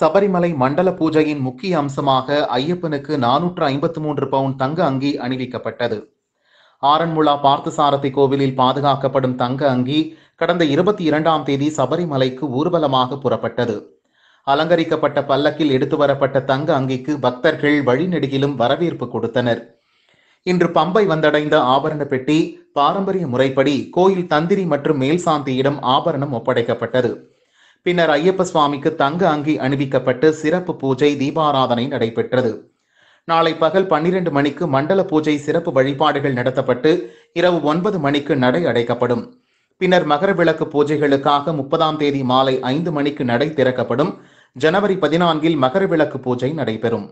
சபரிமலை மண்டல பூஜையின் முக்கிய அம்சமாக ஐயப்பனுக்கு நானூற்று ஐம்பத்து மூன்று பவுன் தங்க அங்கி அணிவிக்கப்பட்டது ஆரன்முளா பார்த்தசாரதி கோவிலில் பாதுகாக்கப்படும் தங்க அங்கி கடந்த இருபத்தி இரண்டாம் தேதி சபரிமலைக்கு ஊர்வலமாக புறப்பட்டது அலங்கரிக்கப்பட்ட பல்லக்கில் எடுத்து வரப்பட்ட தங்க அங்கிக்கு பக்தர்கள் வழிநெடுகிலும் வரவேற்பு கொடுத்தனர் இன்று பம்பை வந்தடைந்த ஆபரண பெட்டி பாரம்பரிய முறைப்படி கோயில் தந்திரி மற்றும் மேல்சாந்தியிடம் ஆபரணம் ஒப்படைக்கப்பட்டது பின்னர் ஐயப்ப சுவாமிக்கு தங்க அங்கி அணிவிக்கப்பட்டு சிறப்பு பூஜை தீபாராதனை நடைபெற்றது நாளை பகல் பன்னிரண்டு மணிக்கு மண்டல பூஜை சிறப்பு வழிபாடுகள் நடத்தப்பட்டு இரவு ஒன்பது மணிக்கு நடை அடைக்கப்படும் பின்னர் மகர விளக்கு பூஜைகளுக்காக முப்பதாம் தேதி மாலை ஐந்து மணிக்கு நடை திறக்கப்படும் ஜனவரி பதினான்கில் மகர விளக்கு பூஜை நடைபெறும்